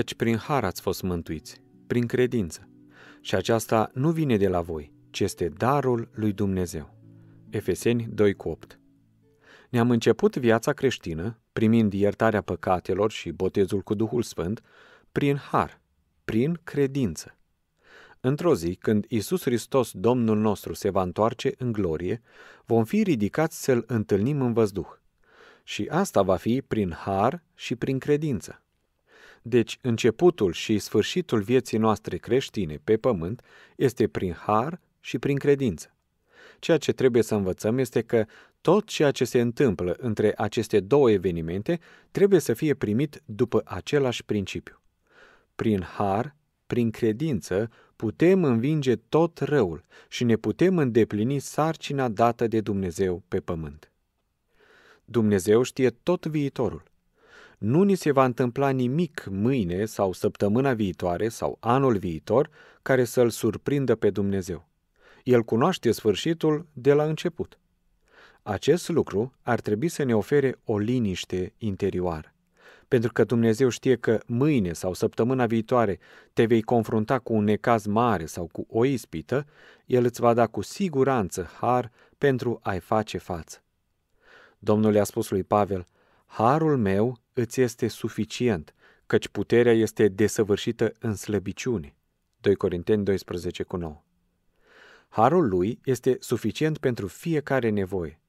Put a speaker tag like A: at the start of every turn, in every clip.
A: căci prin har ați fost mântuiți, prin credință. Și aceasta nu vine de la voi, ci este darul lui Dumnezeu. Efeseni 2:8. Ne-am început viața creștină, primind iertarea păcatelor și botezul cu Duhul Sfânt, prin har, prin credință. Într-o zi, când Isus Hristos, Domnul nostru, se va întoarce în glorie, vom fi ridicați să-L întâlnim în văzduh. Și asta va fi prin har și prin credință. Deci, începutul și sfârșitul vieții noastre creștine pe pământ este prin har și prin credință. Ceea ce trebuie să învățăm este că tot ceea ce se întâmplă între aceste două evenimente trebuie să fie primit după același principiu. Prin har, prin credință, putem învinge tot răul și ne putem îndeplini sarcina dată de Dumnezeu pe pământ. Dumnezeu știe tot viitorul nu ni se va întâmpla nimic mâine sau săptămâna viitoare sau anul viitor care să-l surprindă pe Dumnezeu. El cunoaște sfârșitul de la început. Acest lucru ar trebui să ne ofere o liniște interioară. Pentru că Dumnezeu știe că mâine sau săptămâna viitoare te vei confrunta cu un necaz mare sau cu o ispită, El îți va da cu siguranță har pentru a-i face față. Domnul i-a spus lui Pavel, Harul meu îți este suficient, căci puterea este desăvârșită în slăbiciune. 2 Corinteni 12 cu 9. Harul lui este suficient pentru fiecare nevoie.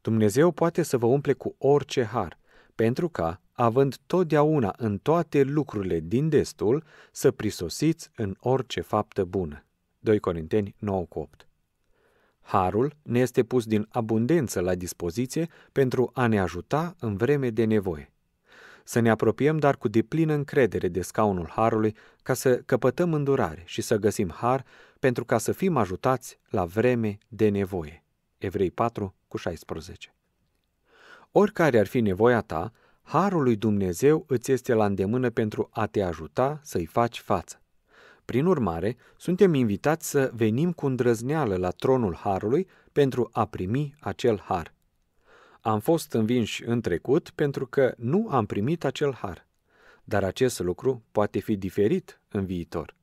A: Dumnezeu poate să vă umple cu orice har, pentru ca, având totdeauna în toate lucrurile din destul, să prisosiți în orice faptă bună. 2 Corinteni 9 cu 8. Harul ne este pus din abundență la dispoziție pentru a ne ajuta în vreme de nevoie să ne apropiem, dar cu deplină încredere de scaunul harului, ca să căpătăm îndurare și să găsim har pentru ca să fim ajutați la vreme de nevoie. Evrei 4 cu 16. Oricare ar fi nevoia ta, harul lui Dumnezeu îți este la îndemână pentru a te ajuta să-i faci față. Prin urmare, suntem invitați să venim cu îndrăzneală la tronul harului pentru a primi acel har. Am fost învinși în trecut pentru că nu am primit acel har. Dar acest lucru poate fi diferit în viitor.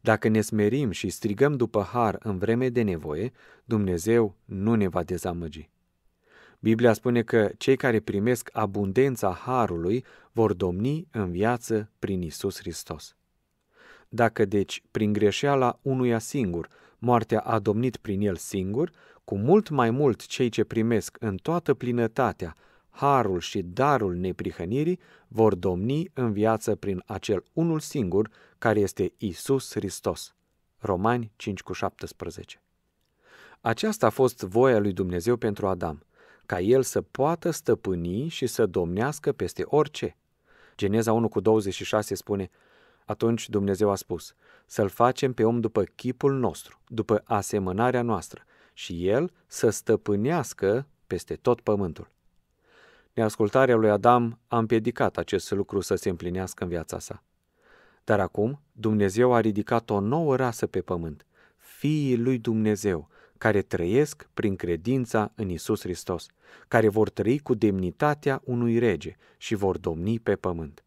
A: Dacă ne smerim și strigăm după har în vreme de nevoie, Dumnezeu nu ne va dezamăgi. Biblia spune că cei care primesc abundența harului vor domni în viață prin Isus Hristos. Dacă deci prin greșeala unuia singur moartea a domnit prin el singur, cu mult mai mult cei ce primesc în toată plinătatea harul și darul neprihănirii vor domni în viață prin acel unul singur care este Isus Hristos. Romani 5,17 Aceasta a fost voia lui Dumnezeu pentru Adam, ca el să poată stăpâni și să domnească peste orice. Geneza 1 cu 26 spune, atunci Dumnezeu a spus, să-l facem pe om după chipul nostru, după asemănarea noastră, și el să stăpânească peste tot pământul. Neascultarea lui Adam a împiedicat acest lucru să se împlinească în viața sa. Dar acum Dumnezeu a ridicat o nouă rasă pe pământ, fiii lui Dumnezeu, care trăiesc prin credința în Isus Hristos, care vor trăi cu demnitatea unui rege și vor domni pe pământ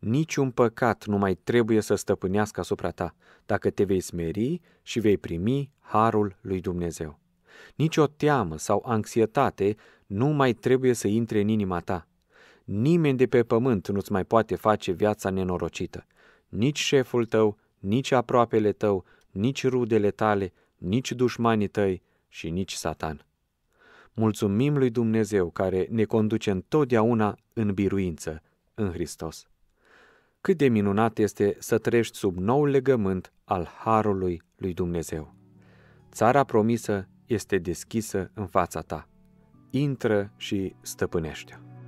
A: niciun păcat nu mai trebuie să stăpânească asupra ta, dacă te vei smeri și vei primi harul lui Dumnezeu. Nici o teamă sau anxietate nu mai trebuie să intre în inima ta. Nimeni de pe pământ nu-ți mai poate face viața nenorocită. Nici șeful tău, nici aproapele tău, nici rudele tale, nici dușmanii tăi și nici satan. Mulțumim lui Dumnezeu care ne conduce întotdeauna în biruință, în Hristos cât de minunat este să trăiești sub nou legământ al harului lui Dumnezeu. Țara promisă este deschisă în fața ta. Intră și stăpânește-o.